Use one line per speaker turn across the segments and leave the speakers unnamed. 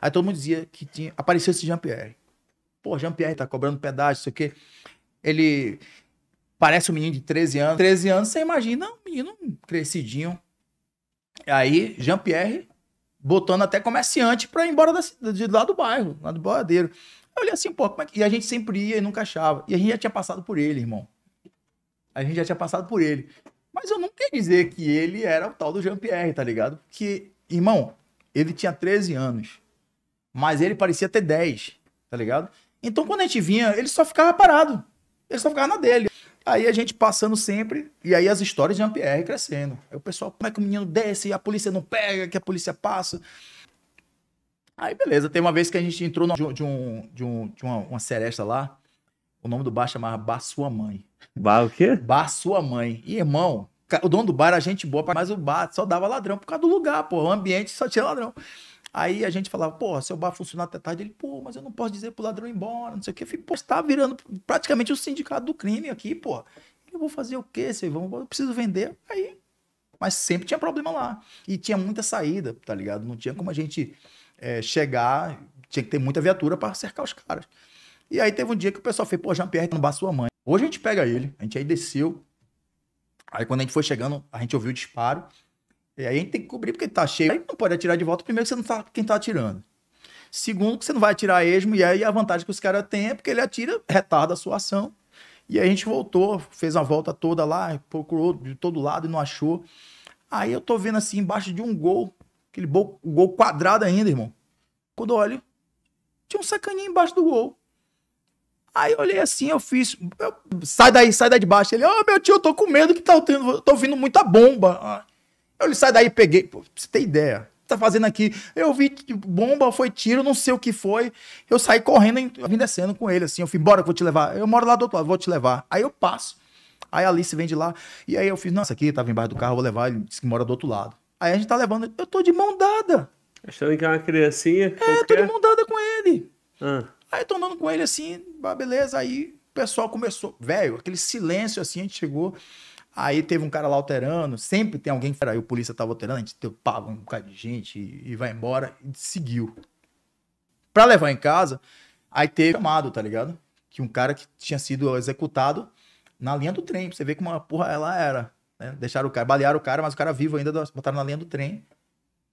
Aí todo mundo dizia que tinha, apareceu esse Jean-Pierre. Pô, Jean-Pierre tá cobrando pedágio, isso aqui. Ele parece um menino de 13 anos. 13 anos, você imagina, um menino crescidinho. Aí, Jean-Pierre botando até comerciante pra ir embora da, de lá do bairro, lá do boadeiro Eu olhei assim, pô, é E a gente sempre ia e nunca achava. E a gente já tinha passado por ele, irmão. A gente já tinha passado por ele. Mas eu não queria dizer que ele era o tal do Jean-Pierre, tá ligado? Porque, irmão, ele tinha 13 anos. Mas ele parecia ter 10, tá ligado? Então quando a gente vinha, ele só ficava parado. Ele só ficava na dele. Aí a gente passando sempre, e aí as histórias de Jean-Pierre crescendo. Aí o pessoal, como é que o menino desce e a polícia não pega, que a polícia passa? Aí beleza, tem uma vez que a gente entrou no, de, um, de, um, de uma, uma seresta lá, o nome do bar chamava Bar Sua Mãe. Bar o quê? Bar Sua Mãe. E irmão, o dono do bar era gente boa, mas o bar só dava ladrão por causa do lugar, pô. O ambiente só tinha ladrão. Aí a gente falava, pô, seu bar funcionar até tarde. Ele, pô, mas eu não posso dizer pro ladrão ir embora, não sei o quê. Eu falei, pô, você tá virando praticamente o um sindicato do crime aqui, pô. Eu vou fazer o quê, seu Ivan? Eu preciso vender. Aí. Mas sempre tinha problema lá. E tinha muita saída, tá ligado? Não tinha como a gente é, chegar, tinha que ter muita viatura para cercar os caras. E aí teve um dia que o pessoal fez, pô, Jean-Pierre tá no bar sua mãe. Hoje a gente pega ele, a gente aí desceu. Aí quando a gente foi chegando, a gente ouviu o disparo. E aí a gente tem que cobrir porque tá cheio. Aí não pode atirar de volta, primeiro que você não sabe tá, quem tá atirando. Segundo, que você não vai atirar esmo, e aí a vantagem que os caras têm é porque ele atira, retarda a sua ação. E aí a gente voltou, fez uma volta toda lá, procurou de todo lado e não achou. Aí eu tô vendo assim, embaixo de um gol, aquele gol, gol quadrado ainda, irmão. Quando eu olho, tinha um sacaninho embaixo do gol. Aí eu olhei assim, eu fiz. Eu, sai daí, sai daí de baixo. Ele, ó, oh, meu tio, eu tô com medo que tá tendo, tô ouvindo muita bomba. Ah. Eu ele sai daí, peguei. Pô, você tem ideia. Tá fazendo aqui. Eu vi bomba, foi tiro, não sei o que foi. Eu saí correndo, eu vim descendo com ele, assim. Eu fui, bora que eu vou te levar. Eu moro lá do outro lado, vou te levar. Aí eu passo. Aí a Alice vem de lá. E aí eu fiz, nossa, aqui tava embaixo do carro, vou levar. Ele disse que mora do outro lado. Aí a gente tá levando. Eu tô de mão dada. Achando que é uma criancinha. É, qualquer... tô é? de mão dada com ele. Ah. Aí eu tô andando com ele assim, beleza. Aí o pessoal começou. Velho, aquele silêncio assim, a gente chegou. Aí teve um cara lá alterando, sempre tem alguém que aí o polícia tava alterando, a gente deu pava um bocado de gente e, e, vai embora e seguiu. Pra levar em casa, aí teve um chamado, tá ligado? Que um cara que tinha sido executado na linha do trem, pra você ver como uma porra ela era. Né? Deixaram o cara, balearam o cara, mas o cara vivo ainda, botaram na linha do trem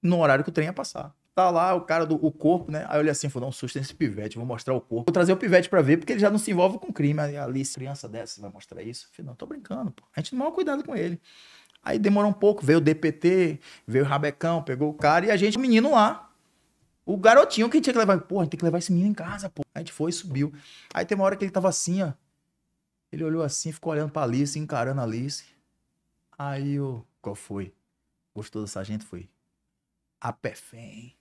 no horário que o trem ia passar. Tá lá o cara do o corpo, né? Aí eu olhei assim, vou não, um susto nesse pivete, vou mostrar o corpo. Vou trazer o pivete para ver, porque ele já não se envolve com crime. Aí ali, criança dessa, vai mostrar isso? Eu falei, não, tô brincando, pô. A gente não mal cuidado com ele. Aí demorou um pouco, veio o DPT, veio o Rabecão, pegou o cara e a gente, o menino lá, o garotinho que tinha que levar, pô, a gente tem que levar esse menino em casa, pô. A gente foi e subiu. Aí tem uma hora que ele tava assim, ó. Ele olhou assim, ficou olhando pra Alice, encarando a Alice. Aí eu, qual foi? Gostou dessa gente? Foi. Apefem.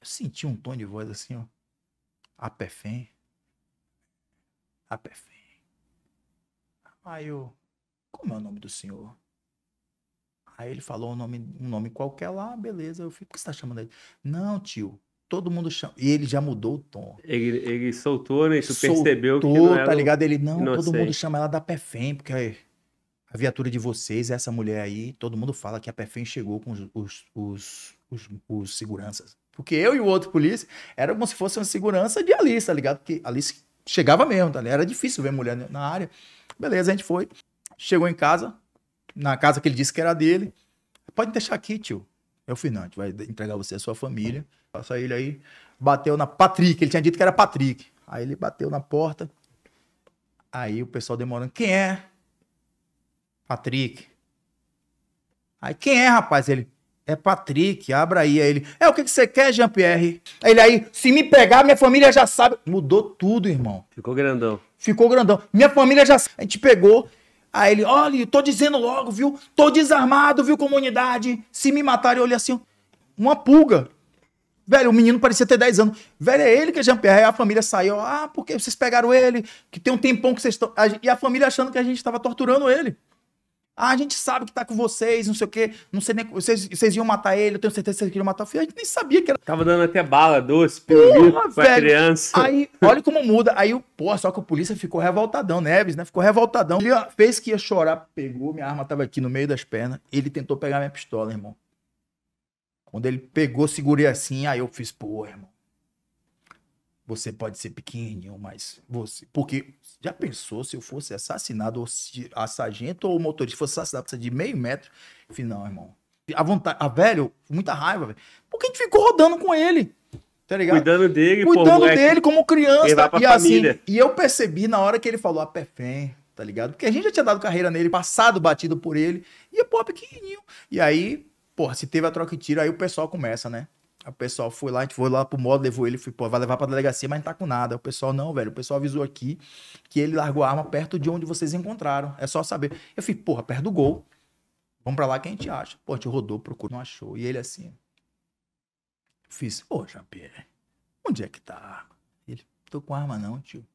Eu senti um tom de voz assim, ó. A A Apefem. Aí eu, como é o nome do senhor? Aí ele falou um nome, um nome qualquer lá, beleza. Eu fico, por que você tá chamando ele? Não, tio, todo mundo chama. E ele já mudou o tom. Ele, ele soltou, né? Isso percebeu que tá não era tá ligado? Ele, não, inocente. todo mundo chama ela da Pefem, porque aí a viatura de vocês, é essa mulher aí, todo mundo fala que a Perfém chegou com os, os, os, os, os seguranças. Porque eu e o outro polícia era como se fosse uma segurança de Alice, tá ligado? Porque Alice chegava mesmo, tá ligado? Era difícil ver mulher na área. Beleza, a gente foi. Chegou em casa, na casa que ele disse que era dele. Pode deixar aqui, tio. É o gente vai entregar você à sua família. Passa ele aí. Bateu na Patrick, ele tinha dito que era Patrick. Aí ele bateu na porta. Aí o pessoal demorando, quem é? Patrick. Aí, quem é, rapaz? Ele, é Patrick, abra aí. aí ele, é o que, que você quer, Jean-Pierre? Ele aí, se me pegar, minha família já sabe. Mudou tudo, irmão. Ficou grandão. Ficou grandão. Minha família já sabe. A gente pegou. Aí ele, olha, tô dizendo logo, viu? Tô desarmado, viu, comunidade? Se me matarem, olha assim, uma pulga. Velho, o menino parecia ter 10 anos. Velho, é ele que é Jean-Pierre. a família saiu. Ah, porque vocês pegaram ele? Que tem um tempão que vocês estão. E a família achando que a gente estava torturando ele. Ah, a gente sabe que tá com vocês, não sei o quê. Não sei nem. Vocês, vocês iam matar ele, eu tenho certeza que vocês queriam matar o filho. A gente nem sabia que era. Tava dando até bala, doce, pelo pra criança. Aí, olha como muda. Aí, pô, só que a polícia ficou revoltadão, Neves, né? Ficou revoltadão. Ele fez que ia chorar, pegou, minha arma tava aqui no meio das pernas. Ele tentou pegar minha pistola, irmão. Quando ele pegou, segurei assim, aí eu fiz, pô, irmão. Você pode ser pequenininho, mas você. Porque já pensou se eu fosse assassinado, ou se a sargento ou o motorista fosse assassinado de meio metro? falei, não, irmão. A vontade. A velho, muita raiva, velho. Por que a gente ficou rodando com ele? Tá Cuidando dele, Cuidando pô, dele como criança. e assim, família. assim, e eu percebi na hora que ele falou a ah, Pefém, tá ligado? Porque a gente já tinha dado carreira nele, passado batido por ele, e pô, pequenininho. E aí, porra, se teve a troca de tiro, aí o pessoal começa, né? O pessoal foi lá, a gente foi lá pro modo, levou ele, fui, pô, vai levar pra delegacia, mas não tá com nada. O pessoal, não, velho, o pessoal avisou aqui que ele largou a arma perto de onde vocês encontraram. É só saber. Eu fui, porra, perto do gol. Vamos pra lá que a gente acha. Pô, a gente rodou, procurou, não achou. E ele assim. Fiz, pô, Jean-Pierre, onde é que tá a arma? Ele, tô com arma não, tio.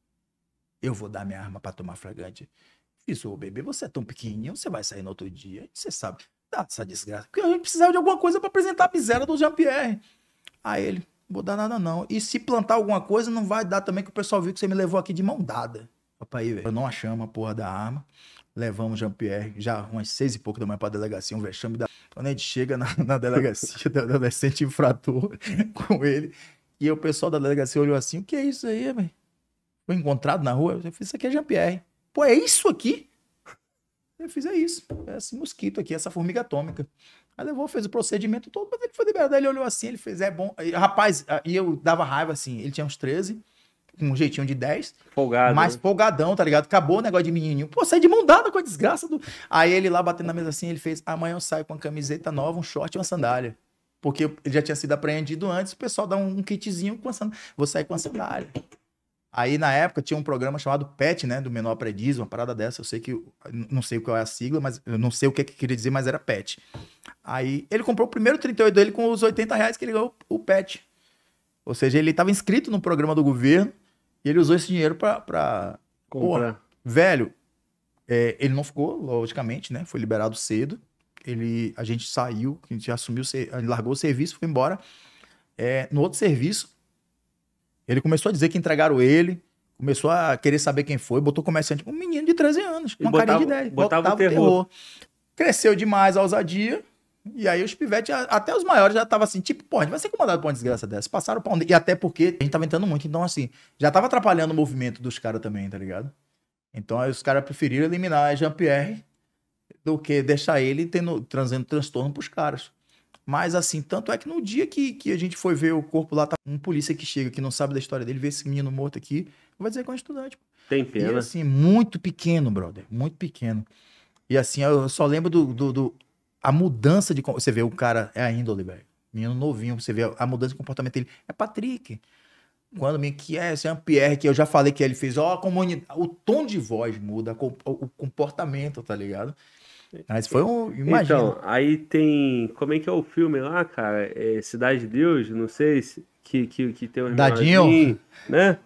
Eu vou dar minha arma para tomar fragante. Fiz, ô bebê, você é tão pequenininho, você vai sair no outro dia. Você sabe dá essa desgraça. Porque a gente precisava de alguma coisa para apresentar a miséria do Jean-Pierre. Aí ele, não vou dar nada não. E se plantar alguma coisa, não vai dar também, que o pessoal viu que você me levou aqui de mão dada. Papai, velho, não achamos a porra da arma. Levamos Jean-Pierre já umas seis e pouco da manhã pra delegacia, um vexame da. Quando a gente chega na, na delegacia do adolescente infrator com ele, e o pessoal da delegacia olhou assim: o que é isso aí, velho? Foi encontrado na rua? Eu falei: isso aqui é Jean-Pierre. Pô, é isso aqui? Eu fiz, é isso, esse é assim, mosquito aqui, essa formiga atômica. Aí levou, fez o procedimento todo, mas ele foi liberado. Aí ele olhou assim, ele fez, é bom. rapaz, e eu dava raiva assim, ele tinha uns 13, com um jeitinho de 10. Folgado. Mas né? folgadão, tá ligado? Acabou o negócio de menininho. Pô, sai de mão dada com a desgraça do. Aí ele lá batendo na mesa assim, ele fez, amanhã eu saio com uma camiseta nova, um short e uma sandália. Porque ele já tinha sido apreendido antes, o pessoal dá um kitzinho com a sandália. Vou sair com a sandália. Aí na época tinha um programa chamado PET, né? Do menor aprendiz, uma parada dessa. Eu sei que. Não sei qual é a sigla, mas eu não sei o que, é que queria dizer, mas era PET. Aí ele comprou o primeiro 38 dele com os 80 reais que ele ganhou o PET. Ou seja, ele estava inscrito no programa do governo e ele usou esse dinheiro para. Comprar. velho, é, ele não ficou, logicamente, né? Foi liberado cedo. Ele, a gente saiu, a gente assumiu, largou o serviço, foi embora. É, no outro serviço, ele começou a dizer que entregaram ele, começou a querer saber quem foi, botou comerciante, um menino de 13 anos, uma botava, carinha de 10. Botava, botava o terror. terror. Cresceu demais a ousadia, e aí os pivetes, até os maiores, já estavam assim, tipo, pô, a gente vai ser comandado por uma desgraça dessa. Passaram pra onde? E até porque a gente tava entrando muito, então assim, já tava atrapalhando o movimento dos caras também, tá ligado? Então aí os caras preferiram eliminar Jean-Pierre do que deixar ele tendo, trazendo transtorno pros caras. Mas assim, tanto é que no dia que, que a gente foi ver o corpo lá, tá um polícia que chega, que não sabe da história dele, vê esse menino morto aqui, vai dizer que é um estudante. Tem pena. E assim, muito pequeno, brother, muito pequeno. E assim, eu só lembro do, do, do a mudança de. Você vê o cara, é a índole, velho. Menino novinho, você vê a mudança de comportamento dele. É Patrick. Quando me que é, esse é um Pierre, que eu já falei que ele fez, ó, oh, comunidade. O tom de voz muda, o comportamento, tá ligado? Mas foi um. Imagina. Então, aí tem. Como é que é o filme lá, cara? É Cidade de Deus, não sei se. Que, que, que tem um. Dadinho? Né?